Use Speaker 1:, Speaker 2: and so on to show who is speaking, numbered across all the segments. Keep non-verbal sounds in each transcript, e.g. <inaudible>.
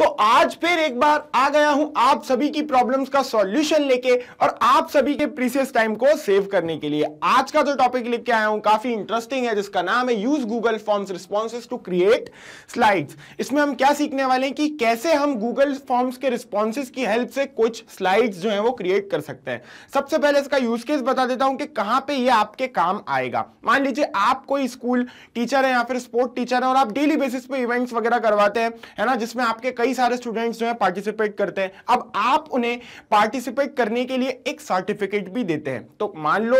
Speaker 1: तो आज फिर एक बार आ गया हूं आप सभी की प्रॉब्लम्स का सॉल्यूशन लेके और आप सभी के प्रीसियस टाइम को सेव करने के लिए आज का जो टॉपिक लेके आया हूं काफी इंटरेस्टिंग है जिसका नाम है use Google forms responses to create slides इसमें हम क्या सीखने वाले हैं कि कैसे हम गूगल फॉर्म्स के रिस्पॉन्सेज की हेल्प से कुछ स्लाइड्स जो है वो क्रिएट कर सकते हैं सबसे पहले इसका यूज केस बता देता हूं कि कहां पर यह आपके काम आएगा मान लीजिए आप कोई स्कूल टीचर है या फिर स्पोर्ट टीचर है और आप डेली बेसिस पे इवेंट्स वगैरह करवाते हैं है ना जिसमें आपके कई कई सारे स्टूडेंट्स जो है पार्टिसिपेट करते हैं अब आप उन्हें पार्टिसिपेट करने के लिए एक सर्टिफिकेट भी देते हैं तो मान लो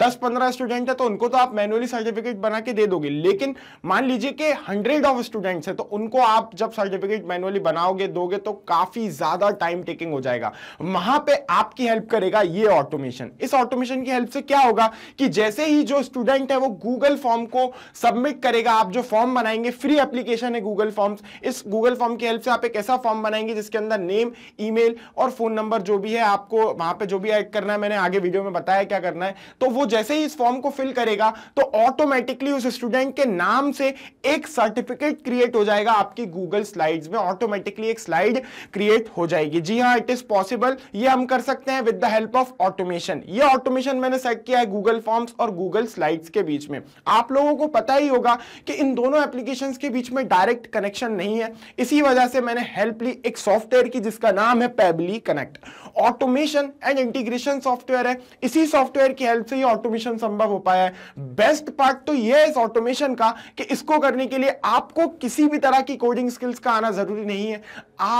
Speaker 1: दस पंद्रह स्टूडेंट है तो उनको तो आप मैनुअली सर्टिफिकेट बना के दे दोगे लेकिन मान लीजिए कि हंड्रेड ऑफ स्टूडेंट्स है तो उनको आप जब सर्टिफिकेट मैनुअली बनाओगे दोगे तो काफी ज्यादा टाइम टेकिंग हो जाएगा वहां पर आपकी हेल्प करेगा ये ऑटोमेशन इस ऑटोमेशन की हेल्प से क्या होगा कि जैसे ही जो स्टूडेंट है वो गूगल फॉर्म को सबमिट करेगा आप जो फॉर्म बनाएंगे फ्री एप्लीकेशन है गूगल फॉर्म इस गूगल फॉर्म की हेल्प से आप आप एक ऐसा फॉर्म बनाएंगे जिसके अंदर नेम ईमेल और फोन नंबर जो भी है आपको वहां पे जो भी ऐड करना है मैंने आगे वीडियो में बताया क्या करना है तो वो जैसे ही इस फॉर्म को फिल करेगा तो ऑटोमेटिकली उस स्टूडेंट के नाम से एक सर्टिफिकेट क्रिएट हो जाएगा आपकी गूगल स्लाइड्स में ऑटोमेटिकली एक स्लाइड क्रिएट हो जाएगी जी हाँ इट इज पॉसिबल ये हम कर सकते हैं with the help of automation ये ऑटोमेशन मैंने सेट किया है गूगल फॉर्म्स और गूगल स्लाइड्स के बीच में आप लोगों को पता ही होगा कि इन दोनों एप्लीकेशन के बीच में डायरेक्ट कनेक्शन नहीं है इसी वजह से मैंने मैंने हेल्प ली एक सॉफ्टवेयर की जिसका नाम है Pabbly connect automation and integration software है इसी सॉफ्टवेयर की हेल्प से ये ऑटोमेशन संभव हो पाया है बेस्ट पार्ट तो ये है इस ऑटोमेशन का कि इसको करने के लिए आपको किसी भी तरह की कोडिंग स्किल्स का आना जरूरी नहीं है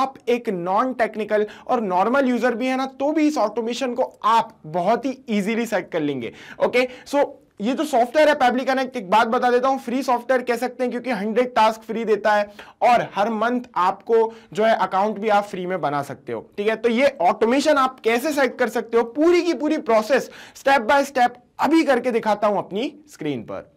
Speaker 1: आप एक नॉन टेक्निकल और नॉर्मल यूजर भी है ना तो भी इस ऑटोमेशन को आप बहुत ही इजीली सेट कर लेंगे ओके सो ये जो सॉफ्टवेयर है पैबली कनेक्ट एक बात बता देता हूं फ्री सॉफ्टवेयर कह सकते हैं क्योंकि हंड्रेड टास्क फ्री देता है और हर मंथ आपको जो है अकाउंट भी आप फ्री में बना सकते हो ठीक है तो ये ऑटोमेशन आप कैसे सेट कर सकते हो पूरी की पूरी प्रोसेस स्टेप बाय स्टेप अभी करके दिखाता हूं अपनी स्क्रीन पर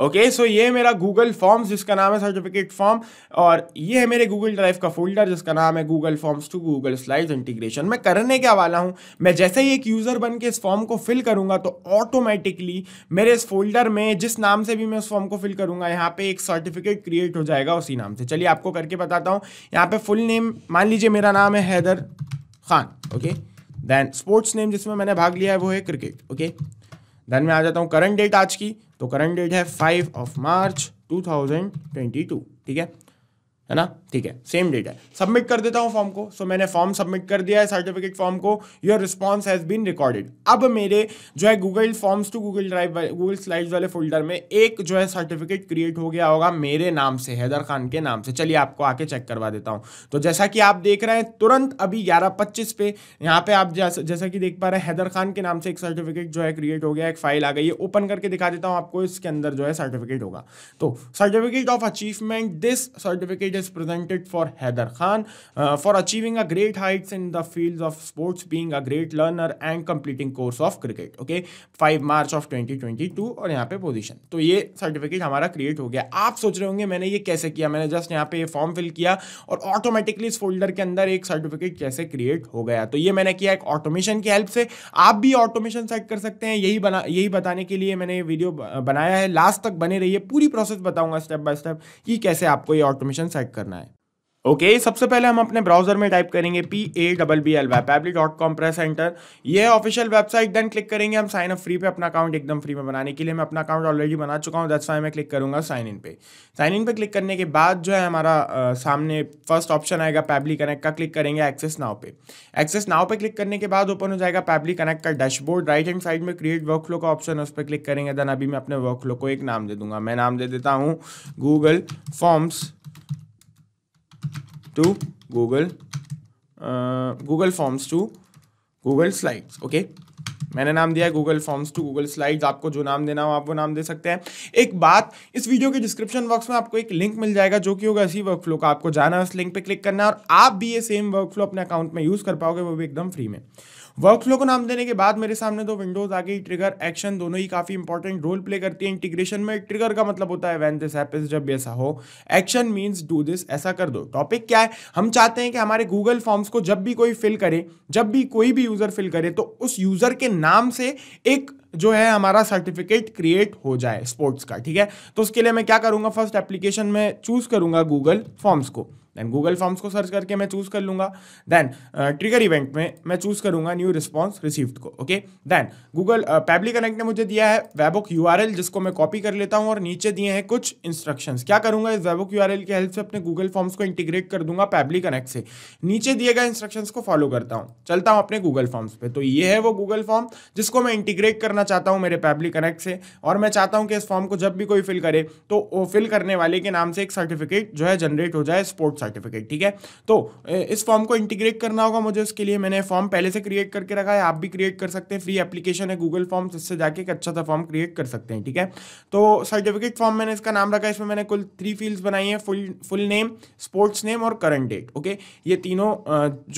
Speaker 1: ओके okay, सो so ये मेरा गूगल फॉर्म्स जिसका नाम है सर्टिफिकेट फॉर्म और ये है मेरे गूगल ड्राइव का फोल्डर जिसका नाम है Google forms to Google slide integration मैं करने क्या वाला हूँ मैं जैसे ही एक यूज़र बन के इस फॉर्म को फिल करूँगा तो ऑटोमेटिकली मेरे इस फोल्डर में जिस नाम से भी मैं उस फॉर्म को फिल करूँगा यहाँ पर एक सर्टिफिकेट क्रिएट हो जाएगा उसी नाम से चलिए आपको करके बताता हूँ यहाँ पर फुल नेम मान लीजिए मेरा नाम है Haider Khan okay then sports name जिसमें मैंने भाग लिया है वो है क्रिकेट ओके देन मैं आ जाता हूँ करंट डेट आज की तो करंट डेट है फाइव ऑफ मार्च टू ठीक है है ना ठीक है सेम डेट है सबमिट कर देता हूँ फॉर्म को सो so, मैंने फॉर्म सबमिट कर दिया है सर्टिफिकेट फॉर्म को your response has been recorded अब मेरे जो है Google forms to Google drive Google slides वाले फोल्डर में एक जो है सर्टिफिकेट क्रिएट हो गया होगा मेरे नाम से हैदर खान के नाम से चलिए आपको आके चेक करवा देता हूँ तो जैसा कि आप देख रहे हैं तुरंत अभी ग्यारह पच्चीस पे यहाँ पे आप जैसा, जैसा कि देख पा रहे हैं हैदर खान के नाम से एक सर्टिफिकेट जो है क्रिएट हो गया एक फाइल आ गई है ओपन करके दिखा देता हूँ आपको इसके अंदर जो है सर्टिफिकेट होगा तो certificate of achievement this certificate is present talented for Haider Khan uh, for achieving a great heights in the fields of sports, being a great learner and completing course of cricket. Okay, 5 March of 2022 और यहाँ पे position तो ये certificate हमारा create हो गया आप सोच रहे होंगे मैंने ये कैसे किया मैंने जस्ट यहाँ पे ये फॉर्म फिल किया और ऑटोमेटिकली इस फोल्डर के अंदर एक सर्टिफिकेट कैसे क्रिएट हो गया तो ये मैंने किया एक ऑटोमेशन की हेल्प से आप भी ऑटोमेशन सेट कर सकते हैं यही बना यही बताने के लिए मैंने ये वीडियो बनाया है लास्ट तक बने रहिए पूरी प्रोसेस बताऊंगा स्टेप बाय स्टेप कि कैसे आपको ये ऑटोमेशन सेट करना है ओके okay, सबसे पहले हम अपने ब्राउजर में टाइप करेंगे P A double B L Pabbly dot com press enter ये ऑफिशियल वेबसाइट देन क्लिक करेंगे हम साइन अप फ्री पे अपना अकाउंट एकदम फ्री में बनाने के लिए मैं अपना अकाउंट ऑलरेडी बना चुका हूँ दैट्स वाई मैं क्लिक करूंगा साइन इन पे साइन इन पे क्लिक करने के बाद जो है हमारा आ, सामने फर्स्ट ऑप्शन आएगा पैबली कनेक्ट का क्लिक करेंगे एक्सेस नाव पे एक्सेस नाव पे क्लिक करने के बाद ओपन हो जाएगा पैबली कनेक्ट का डैशबोर्ड राइट हैंड साइड में क्रिएट वर्क फ्लो का ऑप्शन है उस पर क्लिक करेंगे देन अभी मैं अपने वर्क फ्लो को एक नाम दे दूंगा मैं नाम दे देता हूँ Google forms to Google Google forms to Google Slides. Okay मैंने नाम दिया है Google forms to Google slides आपको जो नाम देना हो आप वो नाम दे सकते हैं एक बात इस वीडियो के डिस्क्रिप्शन बॉक्स में आपको एक लिंक मिल जाएगा जो कि होगा इसी वर्क फ्लो का आपको जाना है उस लिंक पे क्लिक करना है और आप भी ये सेम वर्क फ्लो अपने अकाउंट में यूज़ कर पाओगे वो भी एकदम फ्री में वर्कफ्लो को नाम देने के बाद मेरे सामने दो विंडोज आ गई ट्रिगर एक्शन दोनों ही काफ़ी इंपॉर्टेंट रोल प्ले करती है इंटीग्रेशन में ट्रिगर का मतलब होता है वैन दिस हैपेंस जब ऐसा हो एक्शन मीन्स डू दिस ऐसा कर दो टॉपिक क्या है हम चाहते हैं कि हमारे गूगल फॉर्म्स को जब भी कोई फिल करे जब भी कोई भी यूज़र फिल करे तो उस यूज़र के नाम से एक जो है हमारा सर्टिफिकेट क्रिएट हो जाए स्पोर्ट्स का ठीक है तो उसके लिए मैं क्या करूँगा फर्स्ट एप्लीकेशन में चूज़ करूँगा गूगल फॉर्म्स को देन गूगल फॉर्म्स को सर्च करके मैं चूज़ कर लूंगा देन ट्रिगर इवेंट में मैं चूज़ करूंगा न्यू रिस्पॉन्स रिसीव्ड को okay then Google Pabbly connect ने मुझे दिया है वेबुक यू जिसको मैं कॉपी कर लेता हूँ और नीचे दिए हैं कुछ इंस्ट्रक्शन क्या करूंगा इस वेबुक यू की हेल्प से अपने गूगल फॉर्म्स को इंटीग्रेट कर दूंगा पैबली कनेक्ट से नीचे दिए गए इंस्ट्रक्शन को फॉलो करता हूँ चलता हूँ अपने गूगल फॉर्म्स पे तो ये है वो गूगल फॉर्म जिसको मैं इंटीग्रेट करना चाहता हूँ मेरे पैबली कनेक्ट से और मैं चाहता हूँ कि इस फॉर्म को जब भी कोई फिल करे तो फिल करने वाले के नाम से एक सर्टिफिकेट जो है जनरेट हो जाए स्पोर्ट्स सर्टिफिकेट ठीक है तो इस फॉर्म को इंटीग्रेट करना होगा मुझे उसके लिए मैंने फॉर्म पहले से क्रिएट करके रखा है आप भी क्रिएट कर सकते हैं फ्री एप्लीकेशन है गूगल फॉर्म इससे जाके एक अच्छा सा फॉर्म क्रिएट कर सकते हैं ठीक है तो सर्टिफिकेट फॉर्म मैंने इसका नाम रखा है इसमें मैंने कुल थ्री फील्ड बनाई है full full name sports name और करंट डेट ओके ये तीनों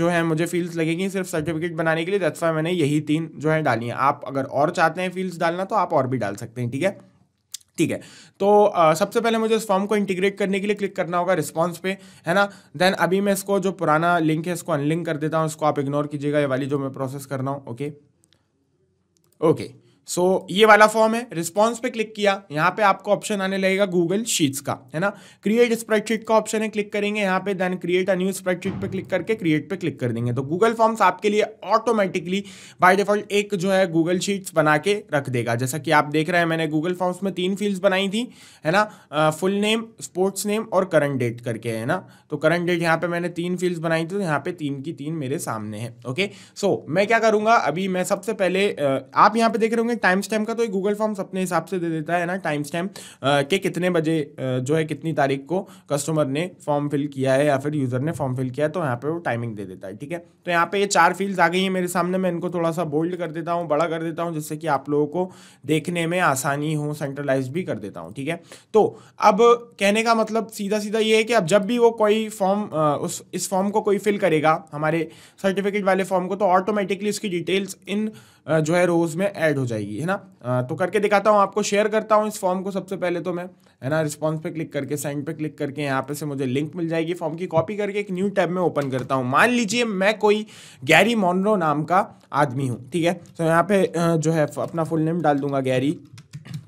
Speaker 1: जो है मुझे फील्ड लगेगी सिर्फ सर्टिफिकेट बनाने के लिए दसवा मैंने यही तीन जो है डाली हैं आप अगर और चाहते हैं फील्ड डालना तो आप और भी डाल सकते हैं ठीक है ठीक है तो आ, सबसे पहले मुझे इस फॉर्म को इंटीग्रेट करने के लिए क्लिक करना होगा रिस्पॉन्स पे है ना देन अभी मैं इसको जो पुराना लिंक है इसको अनलिंक कर देता हूँ इसको आप इग्नोर कीजिएगा ये वाली जो मैं प्रोसेस कर रहा हूँ ओके ओके सो so, ये वाला फॉर्म है रिस्पॉन्स पे क्लिक किया यहाँ पे आपको ऑप्शन आने लगेगा गूगल शीट्स का है ना क्रिएट स्प्रेडशीट का ऑप्शन है क्लिक करेंगे यहाँ पे then create a new spreadsheet पे क्लिक करके क्रिएट पे क्लिक कर देंगे तो गूगल फॉर्म्स आपके लिए ऑटोमेटिकली बाय डिफॉल्ट एक जो है गूगल शीट्स बना के रख देगा जैसा कि आप देख रहे हैं मैंने गूगल फॉर्म्स में तीन फील्ड बनाई थी है ना फुल नेम स्पोर्ट्स नेम और करंट डेट करके है ना तो करंट डेट यहाँ पे मैंने तीन फील्ड बनाई थी तो यहाँ पे तीन की तीन मेरे सामने है ओके सो मैं क्या करूंगा अभी मैं सबसे पहले आप यहाँ पे देख रहे में टाइम स्टैम्प का तो एक गूगल फॉर्म्स अपने हिसाब से दे देता है ना टाइम स्टैम्प के कितने बजे जो है कितनी तारीख को कस्टमर ने फॉर्म फिल किया है या फिर यूज़र ने फॉर्म फिल किया है तो यहाँ पर वो टाइमिंग दे देता है ठीक है तो यहाँ पर ये चार फील्ड आ गई है मेरे सामने मैं इनको थोड़ा सा बोल्ड कर देता हूँ बड़ा कर देता हूँ जिससे कि आप लोगों को देखने में आसानी हो सेंट्रलाइज भी कर देता हूँ ठीक है तो अब कहने का मतलब सीधा सीधा ये है कि अब जब भी वो कोई फॉर्म उस इस फॉर्म को कोई फिल करेगा हमारे सर्टिफिकेट वाले फॉर्म को तो ऑटोमेटिकली उसकी डिटेल्स इन जो है रोज में ऐड हो जाएगी है ना तो करके दिखाता हूँ आपको शेयर करता हूँ इस फॉर्म को सबसे पहले तो मैं है ना रिस्पॉन्स पे क्लिक करके सेंड पे क्लिक करके यहाँ पे से मुझे लिंक मिल जाएगी फॉर्म की कॉपी करके एक न्यू टैब में ओपन करता हूँ मान लीजिए मैं कोई गैरी मॉनरो नाम का आदमी हूँ ठीक है तो यहाँ पे जो है अपना फुल नेम डाल दूंगा गैरी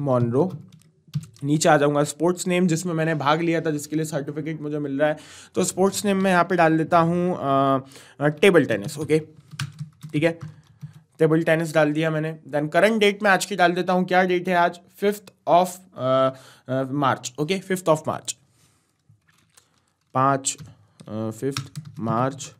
Speaker 1: मॉनरो नीचे आ जाऊंगा स्पोर्ट्स नेम जिसमें मैंने भाग लिया था जिसके लिए सर्टिफिकेट मुझे मिल रहा है तो स्पोर्ट्स नेम में यहाँ पे डाल देता हूँ टेबल टेनिस ओके ठीक है टेबल टेनिस डाल दिया मैंने देन करंट डेट में आज की डाल देता हूँ क्या डेट है आज fifth of March okay fifth of March पाँच फिफ्थ uh, मार्च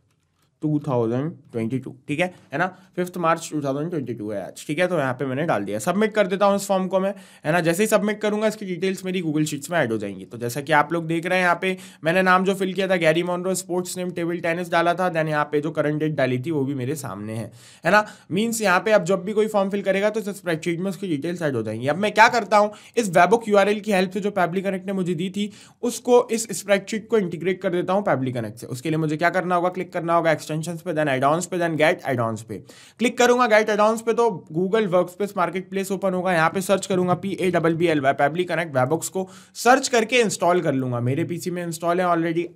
Speaker 1: 2022 ठीक है है ना फिफ्थ मार्च 2022 है आज ठीक है तो यहाँ पे मैंने डाल दिया सबमिट कर देता हूँ इस फॉर्म को मैं है ना जैसे ही सबमिट करूंगा इसकी डिटेल्स मेरी गूगल शीट्स में ऐड हो जाएंगी तो जैसा कि आप लोग देख रहे हैं यहाँ पे मैंने नाम जो फिल किया था Gary Monroe sports name table tennis डाला था देन यहाँ पे जो करंट डेट डाली थी वो भी मेरे सामने है है ना मीन्स यहाँ पे अब जब भी कोई फॉर्म फिल करेगा तो स्प्रेडशीट में उसकी डिटेल्स एड हो जाएंगी अब मैं क्या करता हूँ इस वेबुक यू की हेल्प से जो पैबली कनेक्ट ने मुझे दी थी उसको इस स्प्रेडशीट को इंटीग्रेट कर देता हूँ पैबली कनेक्ट से उसके लिए मुझे क्या करना होगा क्लिक करना होगा एक्सटेंड एक्सटेंशन पे देन एडॉन्स पे देन गेट एडॉन्स पे क्लिक करूंगा गेट एडॉन्स पे तो Google workspace marketplace open होगा यहाँ पे सर्च करूंगा P A double B L Y Pabbly connect webhooks को सर्च करके इंस्टॉल कर लूंगा मेरे पीसी में इंस्टॉल है ऑलरेडी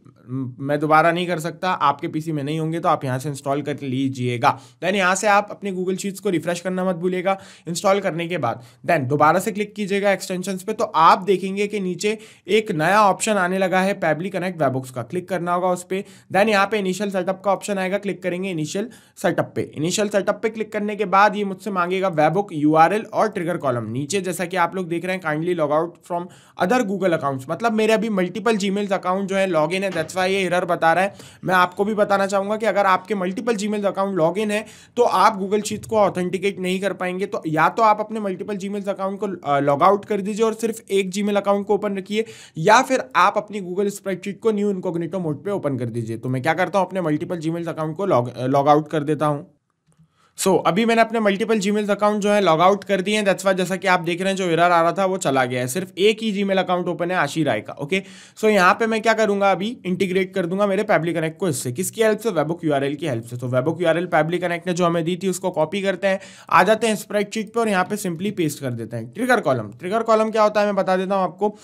Speaker 1: मैं दोबारा नहीं कर सकता आपके पीसी में नहीं होंगे तो आप यहाँ से इंस्टॉल कर लीजिएगा देन यहाँ से आप अपने गूगल शीट्स को रिफ्रेश करना मत भूलेगा इंस्टॉल करने के बाद देन दोबारा से क्लिक कीजिएगा एक्सटेंशन पे तो आप देखेंगे कि नीचे एक नया ऑप्शन आने लगा है पैबली कनेक्ट वेबॉक्स का क्लिक करना होगा उस पर देन यहाँ पे इनिशियल सेटअप का ऑप्शन आएगा आएगा क्लिक करेंगे इनिशियल सेटअप पे इनिशियल सेटअप पे क्लिक करने के बाद ये मुझसे मांगेगा वेबुक यू और ट्रिगर कॉलम नीचे जैसा कि आप लोग देख रहे हैं kindly log out from other Google accounts मतलब मेरे अभी मल्टीपल जी अकाउंट जो है लॉग इन है दैट्स वाई ये एरर बता रहा है मैं आपको भी बताना चाहूंगा कि अगर आपके multiple G account log in है तो आप गूगल चीज को ऑथेंटिकेट नहीं कर पाएंगे तो या तो आप अपने मल्टीपल जी अकाउंट को लॉग आउट कर दीजिए और सिर्फ एक जी अकाउंट को ओपन रखिए या फिर आप अपनी गूगल स्प्रेडशीट को न्यू इनकोग्नेटो मोड पर ओपन कर दीजिए तो मैं क्या करता हूँ अपने मल्टीपल जी अकाउंट को लॉग लॉग आउट कर देता हूँ सो so, अभी मैंने अपने मल्टीपल जी अकाउंट जो है लॉग आउट कर दिए हैं दैट्स वाई जैसा कि आप देख रहे हैं जो एरर आ रहा था वो चला गया है सिर्फ एक ही जी अकाउंट ओपन है आशी राय का ओके सो so, यहाँ पे मैं क्या करूंगा अभी इंटीग्रेट कर दूंगा मेरे पैबली कनेक्ट को इससे किसकी हेल्प से वेबुक यू की हेल्प से तो वेबुक यू पैबली कनेक्ट ने जो हमें दी थी उसको कॉपी करते हैं आ जाते हैं स्प्रेडशीट पर और यहाँ पे सिंपली पेस्ट कर देते हैं ट्रिगर कॉलम ट्रिगर कॉलम क्या होता है मैं बता देता हूँ आपको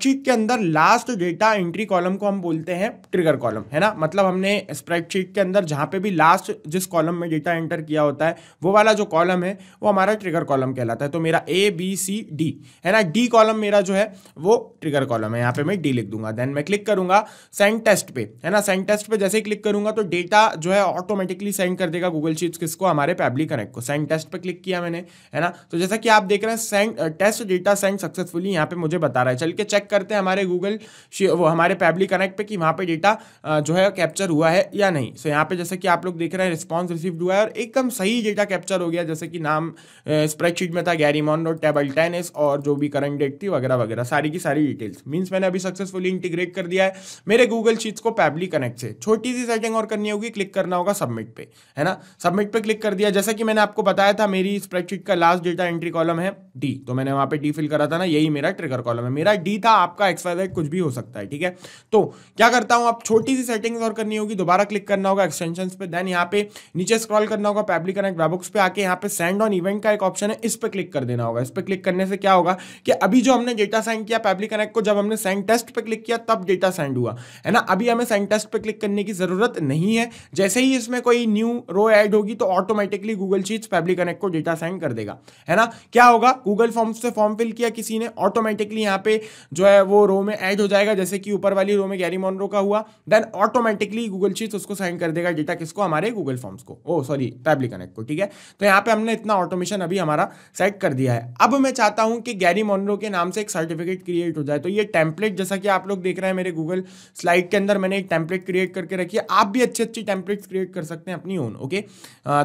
Speaker 1: चीट के अंदर लास्ट डेटा एंट्री कॉलम को हम बोलते हैं ट्रिगर कॉलम है ना मतलब हमने स्प्रेडशीट के अंदर जहाँ पे भी लास्ट जिस कॉलम में डेटा एंटर किया किया होता है वो वाला जो कॉलम है वो हमारा ट्रिगर कॉलम कहलाता है तो मेरा ए बी सी डी है ना डी कॉलम मेरा जो है वो ट्रिगर कॉलम है यहाँ पे मैं डी लिख दूंगा देन मैं क्लिक करूंगा सेंड टेस्ट पे है ना सेंड टेस्ट पे जैसे ही क्लिक करूंगा तो डेटा जो है ऑटोमेटिकली सेंड कर देगा गूगल शीट्स किसको हमारे पैबली कनेक्ट को सेंड टेस्ट पर क्लिक किया मैंने है ना तो जैसा कि आप देख रहे हैं send test data send successfully यहाँ पे मुझे बता रहा है चल के चेक करते हैं हमारे गूगल वो हमारे पैबली कनेक्ट पे कि वहाँ पे डेटा जो है कैप्चर हुआ है या नहीं सो so, यहाँ पे जैसे कि आप लोग देख रहे हैं रिस्पॉन्स रिसीव हुआ है और एक एकदम सही डेटा कैप्चर हो गया जैसे कि नाम स्प्रेडशीट में था गैरी मॉन्डो टेबल टेनिस और जो भी करंट डेट थी वगैरह वगैरह सारी की सारी डिटेल्स मीन्स मैंने अभी सक्सेसफुली इंटीग्रेट कर दिया है मेरे गूगल शीट्स को पैबली कनेक्ट से छोटी सी सेटिंग और करनी होगी क्लिक करना होगा सबमिट पे है ना सबमिट पे क्लिक कर दिया जैसा कि मैंने आपको बताया था मेरी स्प्रेडशीट का लास्ट डेटा एंट्री कॉलम है डी तो मैंने वहां पे डी फिल करा था ना यही मेरा ट्रिगर कॉलम है मेरा डी था आपका एक्स वाई जेड कुछ भी हो सकता है ठीक है तो क्या करता हूं आप छोटी सी सेटिंग्स और करनी होगी दोबारा क्लिक करना होगा एक्सटेंशन पे देन यहाँ पे नीचे स्क्रॉल करना होगा पैबली कनेक्ट वेबुक्स पे आके यहाँ पे सेंड ऑन इवेंट का एक ऑप्शन है इस पर क्लिक कर देना होगा इस पर क्लिक करने से क्या होगा कि अभी जो हमने डेटा सेंड किया पैब्लिक कनेक्ट को जब हमने सेंड टेस्ट पे क्लिक किया तब डेटा सेंड हुआ है ना अभी हमें सेंड टेस्ट पे क्लिक करने की जरूरत नहीं है जैसे ही इसमें कोई न्यू रो एड होगी तो ऑटोमेटिकली गूगल चीज पैब्लिक कनेक्ट को डेटा सेंड कर देगा है ना क्या होगा गूगल फॉर्म से फॉर्म फिल किया किसी ने ऑटोमेटिकली यहाँ पे जो है वो रो में ऐड हो जाएगा जैसे कि ऊपर वाली रो में गैरी मॉनरो का हुआ देन ऑटोमेटिकली गूगल चीज उसको साइन कर देगा डेटा किसको हमारे गूगल फॉर्म्स को ओ सॉरी पैबली कनेक्ट को ठीक है तो यहाँ पे हमने इतना ऑटोमेशन अभी हमारा सेट कर दिया है अब मैं चाहता हूँ कि गैरी मॉनरो के नाम से एक सर्टिफिकेट क्रिएट हो जाए तो ये टेम्पलेट जैसा कि आप लोग देख रहे हैं मेरे गूगल स्लाइड के अंदर मैंने एक टेम्पलेट क्रिएट करके रखी है आप भी अच्छे अच्छे टेम्पलेट्स क्रिएट कर सकते हैं अपनी ओन ओके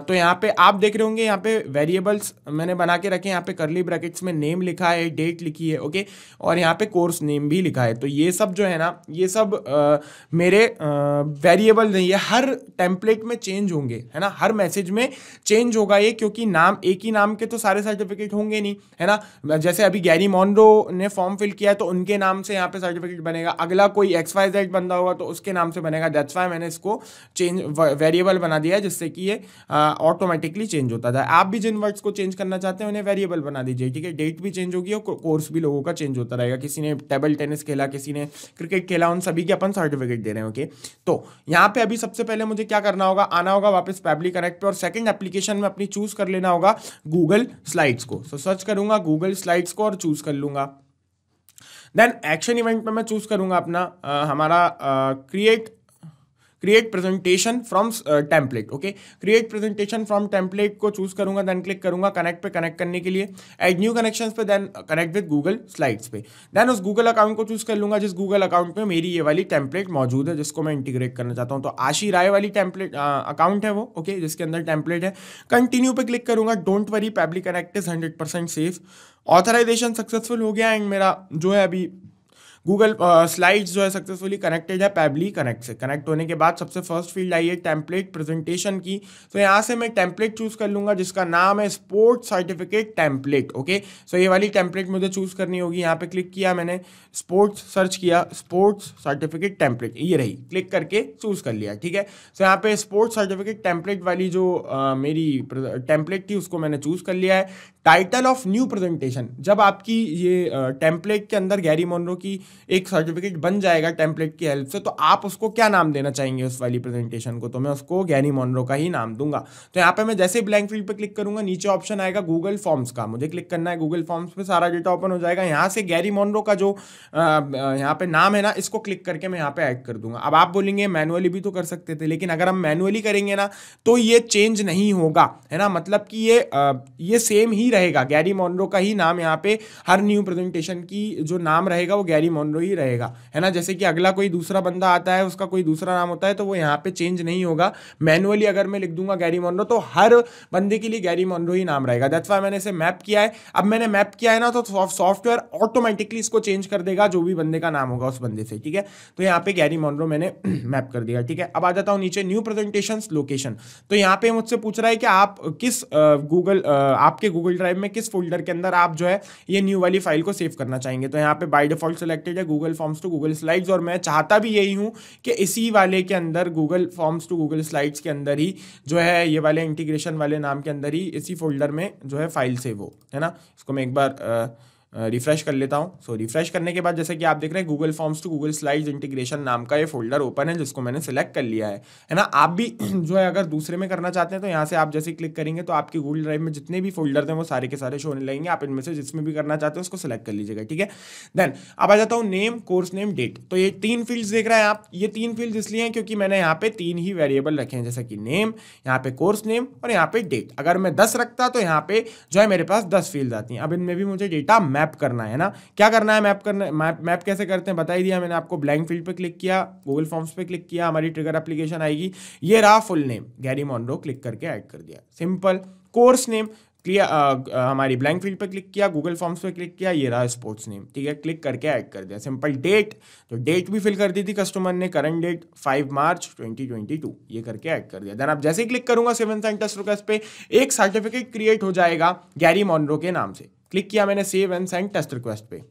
Speaker 1: तो यहाँ पे आप देख रहे होंगे यहाँ पे वेरिएबल्स मैंने बना के रखे यहाँ पे करली ब्रैकेट्स में नेम लिखा है डेट लिखी है ओके और यहाँ पे कोर्स नेम भी लिखा है तो ये सब जो है ना ये सब आ, मेरे वेरिएबल नहीं है हर टेम्पलेट में चेंज होंगे है ना हर मैसेज में चेंज होगा ये क्योंकि नाम एक ही नाम के तो सारे सर्टिफिकेट होंगे नहीं है ना जैसे अभी गैरी मॉन्डो ने फॉर्म फिल किया है तो उनके नाम से यहाँ पे सर्टिफिकेट बनेगा अगला कोई एक्स वाई जेड बंदा होगा तो उसके नाम से बनेगा दैट्स वाई मैंने इसको चेंज वेरिएबल बना दिया जिससे कि ये ऑटोमेटिकली चेंज होता था आप भी जिन वर्ड्स को चेंज करना चाहते हैं उन्हें वेरिएबल बना दीजिए लीजिए ठीक है डेट भी चेंज होगी और कोर्स भी लोगों का चेंज होता रहेगा किसी ने टेबल टेनिस खेला किसी ने क्रिकेट खेला उन सभी के अपन सर्टिफिकेट दे रहे हैं ओके तो यहाँ पे अभी सबसे पहले मुझे क्या करना होगा आना होगा वापस पैबली कनेक्ट पे और सेकंड एप्लीकेशन में अपनी चूज कर लेना होगा गूगल स्लाइड्स को सो सर्च करूंगा गूगल स्लाइड्स को और चूज कर लूंगा देन एक्शन इवेंट में मैं चूज करूंगा अपना आ, हमारा create create presentation from template okay create presentation from template को चूज करूंगा देन क्लिक करूंगा कनेक्ट पे कनेक्ट करने के लिए एड न्यू कनेक्शन पे then connect with Google slides पे देन उस गूगल अकाउंट को चूज कर लूंगा जिस गूगल अकाउंट में मेरी ये वाली टेम्पलेट मौजूद है जिसको मैं इंटीग्रेट करना चाहता हूँ तो आशी राय वाली टेम्पलेट अकाउंट uh, है वो ओके okay, जिसके अंदर टेम्पलेट है कंटिन्यू पे क्लिक करूंगा don't worry Pabbly connect is hundred percent safe authorization successful हो गया एंड मेरा जो है अभी गूगल स्लाइड्स जो है सक्सेसफुली कनेक्टेड है पैबली कनेक्ट से कनेक्ट होने के बाद सबसे फर्स्ट फील्ड आई है टेम्पलेट प्रेजेंटेशन की तो यहाँ से मैं टेम्पलेट चूज कर लूंगा जिसका नाम है sport certificate template okay so ये वाली टेम्पलेट मुझे चूज करनी होगी यहाँ पे क्लिक किया मैंने स्पोर्ट्स सर्च किया स्पोर्ट्स सर्टिफिकेट टेम्पलेट ये रही क्लिक करके चूज कर लिया ठीक है सो यहाँ पे स्पोर्ट्स सर्टिफिकेट टेम्पलेट वाली जो आ, मेरी टेम्पलेट थी उसको मैंने चूज कर लिया है टाइटल ऑफ न्यू प्रेजेंटेशन जब आपकी ये टेम्पलेट के अंदर गैरी मोनरो की एक सर्टिफिकेट बन जाएगा टेम्पलेट की हेल्प से तो आप उसको क्या नाम देना चाहेंगे उस वाली प्रेजेंटेशन को तो मैं उसको गैनी मोनरो का ही नाम दूंगा तो यहाँ पे मैं जैसे ही ब्लैंक फील्ड पर क्लिक करूंगा नीचे ऑप्शन आएगा गूगल फॉर्म्स का मुझे क्लिक करना है गूगल फॉर्म्स पर सारा डेटा ओपन हो जाएगा यहाँ से गैरी मोनरो का जो यहाँ पे नाम है ना इसको क्लिक करके मैं यहाँ पे ऐड कर दूंगा अब आप बोलेंगे मैनुअली भी तो कर सकते थे लेकिन अगर हम मैनुअली करेंगे ना तो ये चेंज नहीं होगा है ना मतलब कि ये ये सेम ही रहेगा गैरी मोनरो का ही नाम यहाँ पे हर न्यू प्रेजेंटेशन की जो नाम रहेगा वो गैरी मोनरो ही रहेगा है ना जैसे कि अगला कोई दूसरा बंदा आता है उसका कोई दूसरा नाम होता है तो वो यहाँ पे चेंज नहीं होगा मैनुअली अगर मैं लिख दूंगा गैरी मोनरो तो हर बंदे के लिए गैरी मोनरो ही नाम रहेगा दैट्स वाई मैंने इसे मैप किया है अब मैंने मैप किया है ना तो सॉफ्टवेयर ऑटोमेटिकली इसको चेंज कर देगा जो भी बंदे का नाम होगा उस बंदे से ठीक है तो यहाँ पे गैरी मोनरो मैंने मैप <clears throat> कर दिया ठीक है अब आ जाता हूँ नीचे न्यू प्रेजेंटेशन लोकेशन तो यहाँ पे मुझसे पूछ रहा है कि आप किस गूगल आपके गूगल ड्राइव में किस फोल्डर के अंदर आप जो है ये न्यू वाली फाइल को सेव करना चाहेंगे तो यहाँ पे बाई डिफॉल्ट सेलेक्ट कनेक्टेड है Google forms to Google slides और मैं चाहता भी यही हूँ कि इसी वाले के अंदर Google forms to Google slides के अंदर ही जो है ये वाले इंटीग्रेशन वाले नाम के अंदर ही इसी फोल्डर में जो है फाइल सेव हो है ना इसको मैं एक बार आ, रिफ्रेश कर लेता हूँ सो रिफ्रेश करने के बाद जैसे कि आप देख रहे हैं Google forms to Google slides integration नाम का ये फोल्डर ओपन है जिसको मैंने सेलेक्ट कर लिया है है ना आप भी <clears throat> जो है अगर दूसरे में करना चाहते हैं तो यहाँ से आप जैसे क्लिक करेंगे तो आपके गूगल ड्राइव में जितने भी फोल्डर हैं वो सारे के सारे शो होने लगेंगे आप इनमें से जिसमें भी करना चाहते हैं उसको सेलेक्ट कर लीजिएगा ठीक है देन अब आ जाता हूँ नेम कोर्स नेम डेट तो ये तीन फील्ड्स देख रहे हैं आप ये तीन फील्ड इसलिए हैं क्योंकि मैंने यहाँ पे तीन ही वेरिएबल रखे हैं जैसे कि नेम यहाँ पे कोर्स नेम और यहाँ पे डेट अगर मैं दस रखता तो यहाँ पे जो है मेरे पास दस फील्ड आती हैं अब इनमें भी मुझे डेटा मैप मैप करना है ना क्या करना है मैप करना मैप मैप कैसे करते हैं बताई दिया मैंने आपको ब्लैंक फील्ड पे क्लिक किया गूगल फॉर्म्स पे क्लिक किया हमारी ट्रिगर एप्लीकेशन आएगी ये रहा full name Gary Monroe click करके ऐड कर दिया सिंपल कोर्स नेम क्लियर हमारी ब्लैंक फील्ड पे क्लिक किया गूगल फॉर्म्स पे क्लिक किया ये रहा स्पोर्ट्स नेम ठीक है क्लिक करके ऐड कर दिया सिंपल डेट तो डेट भी फिल कर दी थी कस्टमर ने करंट डेट 5 मार्च 2022 ये करके ऐड कर दिया देन आप जैसे ही क्लिक करूंगा सेवन सेंटर्स पे एक सर्टिफिकेट क्रिएट हो जाएगा गैरी मॉन्ड्रो के नाम से क्लिक किया मैंने save and send test request पे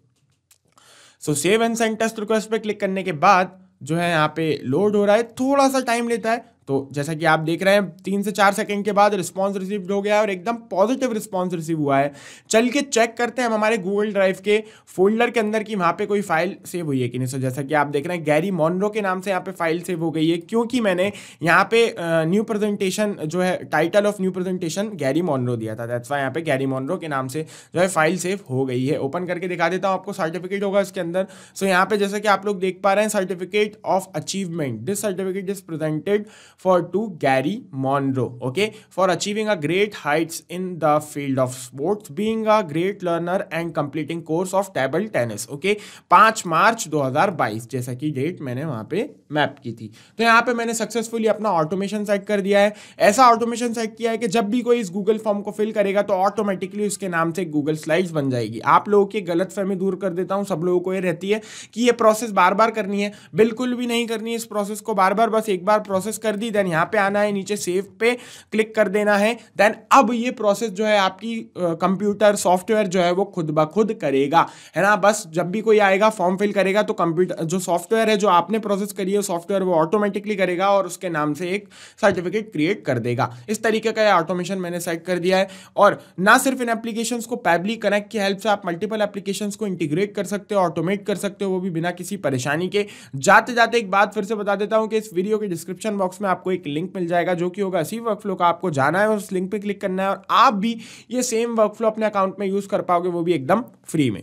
Speaker 1: so save and send test request पे क्लिक करने के बाद जो है यहाँ पे लोड हो रहा है थोड़ा सा टाइम लेता है तो जैसा कि आप देख रहे हैं तीन से चार सेकंड के बाद रिस्पांस रिसीव हो गया है और एकदम पॉजिटिव रिस्पांस रिसीव हुआ है चल के चेक करते हैं हम हमारे गूगल ड्राइव के फोल्डर के अंदर कि वहाँ पे कोई फाइल सेव हुई है कि नहीं सो जैसा कि आप देख रहे हैं गैरी मॉनरो के नाम से यहाँ पे फाइल सेव हो गई है क्योंकि मैंने यहाँ पे न्यू प्रेजेंटेशन जो है title of new presentation Gary Monroe दिया था दैट्स वाई यहाँ पे गैरी मॉनरो के नाम से जो है फाइल सेव हो गई है ओपन करके दिखा देता हूँ आपको सर्टिफिकेट होगा इसके अंदर सो यहाँ पे जैसा कि आप लोग देख पा रहे हैं certificate of achievement this certificate is presented for to Gary Monroe, okay, for achieving a great heights in the field of sports, being a great learner and completing course of table tennis, okay, 5 March 2022 जैसा कि date मैंने वहां पे map की थी तो यहाँ पे मैंने सक्सेसफुली अपना ऑटोमेशन सेट कर दिया है ऐसा ऑटोमेशन सेट किया है कि जब भी कोई इस गूगल फॉर्म को फिल करेगा तो ऑटोमेटिकली उसके नाम से गूगल स्लाइड्स बन जाएगी आप लोगों की गलत फहमी दूर कर देता हूँ सब लोगों को ये रहती है कि ये प्रोसेस बार बार करनी है बिल्कुल भी नहीं करनी है इस प्रोसेस को बार बार बस एक बार प्रोसेस कर दी थी देन यहाँ पे आना है नीचे सेव पे क्लिक कर देना है देन अब ये प्रोसेस जो है आपकी कंप्यूटर uh, सॉफ्टवेयर जो है वो खुद ब खुद करेगा है ना बस जब भी कोई आएगा फॉर्म फिल करेगा तो कंप्यूटर जो सॉफ्टवेयर है जो आपने प्रोसेस करी है सॉफ्टवेयर वो ऑटोमेटिकली करेगा और उसके नाम से एक सर्टिफिकेट क्रिएट कर देगा इस तरीके का ऑटोमेशन मैंने सेट कर दिया है और ना सिर्फ इन एप्लीकेशन को पैबली कनेक्ट की हेल्प से आप मल्टीपल एप्लीकेशन को इंटीग्रेट कर सकते हो ऑटोमेट कर सकते हो वो भी बिना किसी परेशानी के जाते जाते एक बात फिर से बता देता हूँ कि इस वीडियो के डिस्क्रिप्शन बॉक्स में आपको एक लिंक मिल जाएगा जो कि होगा इसी वर्क का आपको जाना है और उस लिंक पर क्लिक करना है और आप भी ये सेम वर्क अपने अकाउंट में यूज़ कर पाओगे वो भी एकदम फ्री में